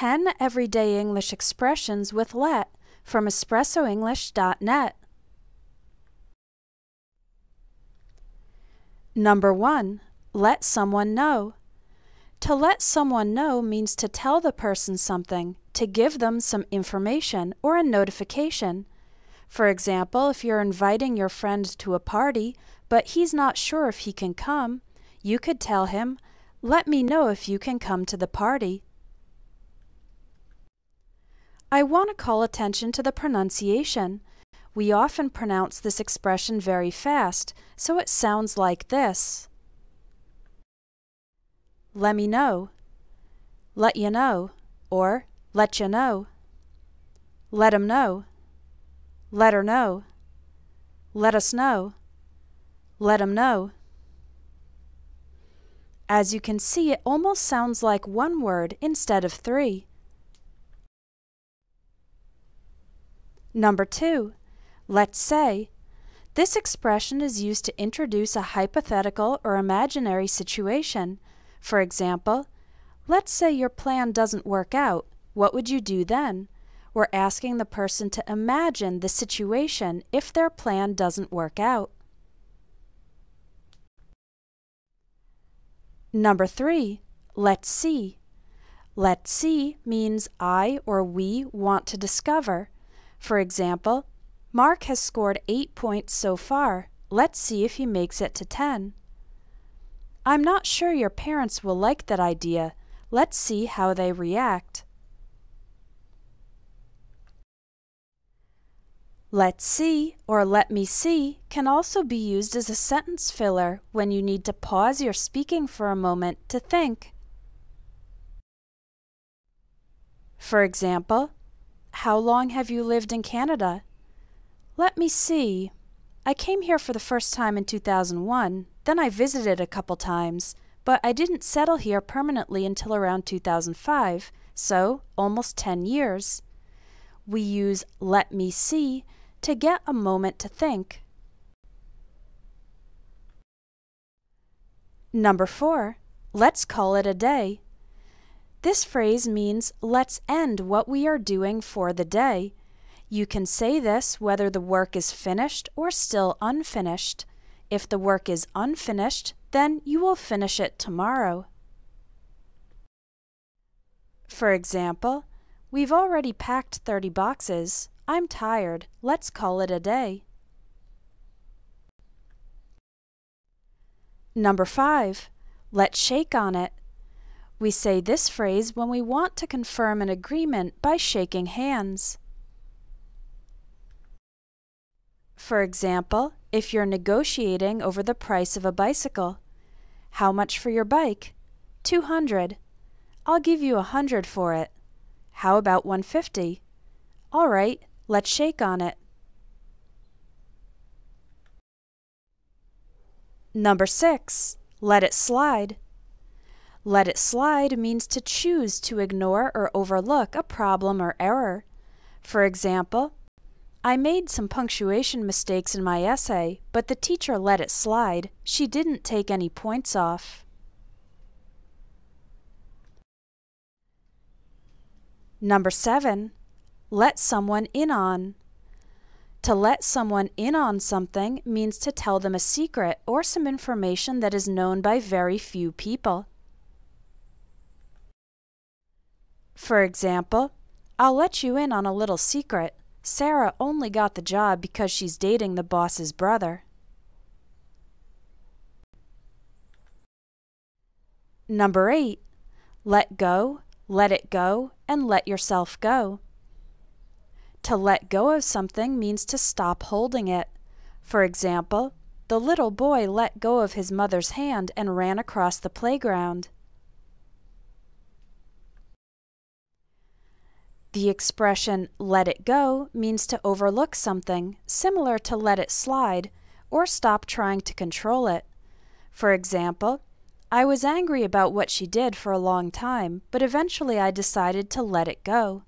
10 everyday English expressions with Let from EspressoEnglish.net. Number 1. Let someone know. To let someone know means to tell the person something, to give them some information or a notification. For example, if you're inviting your friend to a party, but he's not sure if he can come, you could tell him, Let me know if you can come to the party. I want to call attention to the pronunciation. We often pronounce this expression very fast, so it sounds like this. Let me know, let you know, or let you know. Let him know, let her know, let us know, let him know. As you can see, it almost sounds like one word instead of three. Number two, let's say. This expression is used to introduce a hypothetical or imaginary situation. For example, let's say your plan doesn't work out. What would you do then? We're asking the person to imagine the situation if their plan doesn't work out. Number three, let's see. Let's see means I or we want to discover. For example, Mark has scored 8 points so far. Let's see if he makes it to 10. I'm not sure your parents will like that idea. Let's see how they react. Let's see or let me see can also be used as a sentence filler when you need to pause your speaking for a moment to think. For example, how long have you lived in Canada? Let me see. I came here for the first time in 2001, then I visited a couple times, but I didn't settle here permanently until around 2005, so almost 10 years. We use let me see to get a moment to think. Number 4. Let's call it a day. This phrase means let's end what we are doing for the day. You can say this whether the work is finished or still unfinished. If the work is unfinished, then you will finish it tomorrow. For example, we've already packed 30 boxes. I'm tired. Let's call it a day. Number 5. Let's shake on it. We say this phrase when we want to confirm an agreement by shaking hands. For example, if you're negotiating over the price of a bicycle. How much for your bike? 200. I'll give you 100 for it. How about 150? All right, let's shake on it. Number 6. Let it slide. Let it slide means to choose to ignore or overlook a problem or error. For example, I made some punctuation mistakes in my essay, but the teacher let it slide. She didn't take any points off. Number 7. Let someone in on. To let someone in on something means to tell them a secret or some information that is known by very few people. For example, I'll let you in on a little secret. Sarah only got the job because she's dating the boss's brother. Number 8. Let go, let it go, and let yourself go. To let go of something means to stop holding it. For example, the little boy let go of his mother's hand and ran across the playground. The expression let it go means to overlook something, similar to let it slide, or stop trying to control it. For example, I was angry about what she did for a long time, but eventually I decided to let it go.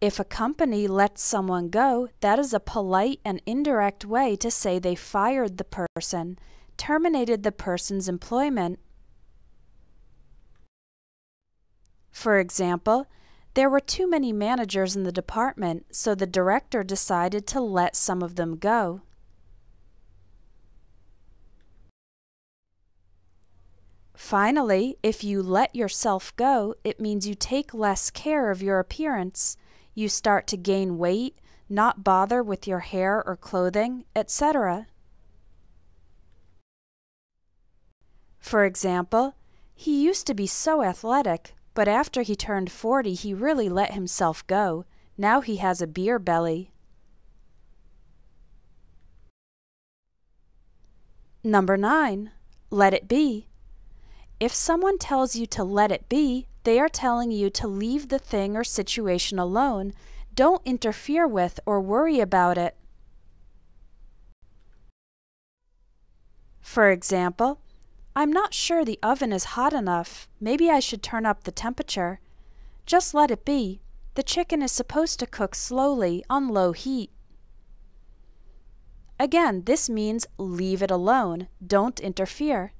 If a company lets someone go, that is a polite and indirect way to say they fired the person, terminated the person's employment, For example, there were too many managers in the department, so the director decided to let some of them go. Finally, if you let yourself go, it means you take less care of your appearance. You start to gain weight, not bother with your hair or clothing, etc. For example, he used to be so athletic, but after he turned forty, he really let himself go. Now he has a beer belly. Number 9. Let it be. If someone tells you to let it be, they are telling you to leave the thing or situation alone. Don't interfere with or worry about it. For example, I'm not sure the oven is hot enough. Maybe I should turn up the temperature. Just let it be. The chicken is supposed to cook slowly on low heat. Again, this means leave it alone. Don't interfere.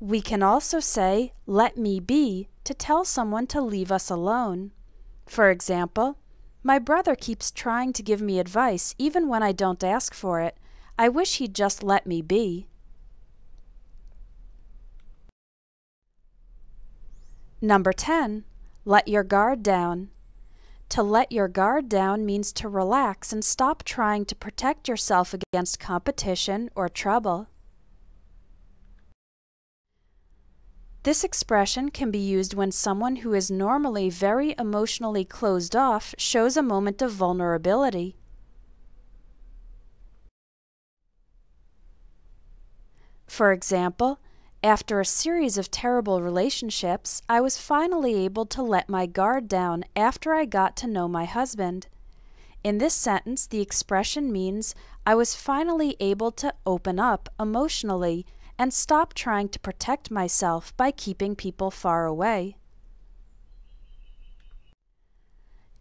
We can also say, let me be, to tell someone to leave us alone. For example, my brother keeps trying to give me advice even when I don't ask for it, I wish he'd just let me be. Number 10. Let your guard down. To let your guard down means to relax and stop trying to protect yourself against competition or trouble. This expression can be used when someone who is normally very emotionally closed off shows a moment of vulnerability. For example, after a series of terrible relationships, I was finally able to let my guard down after I got to know my husband. In this sentence, the expression means I was finally able to open up emotionally and stop trying to protect myself by keeping people far away.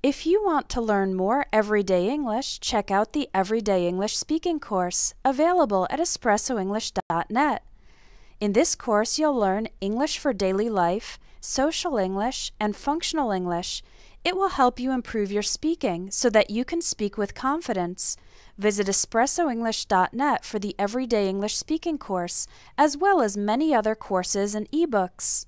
If you want to learn more everyday English, check out the Everyday English Speaking course available at espressoenglish.net. In this course, you'll learn English for daily life, social English, and functional English. It will help you improve your speaking so that you can speak with confidence. Visit espressoenglish.net for the Everyday English Speaking course, as well as many other courses and ebooks.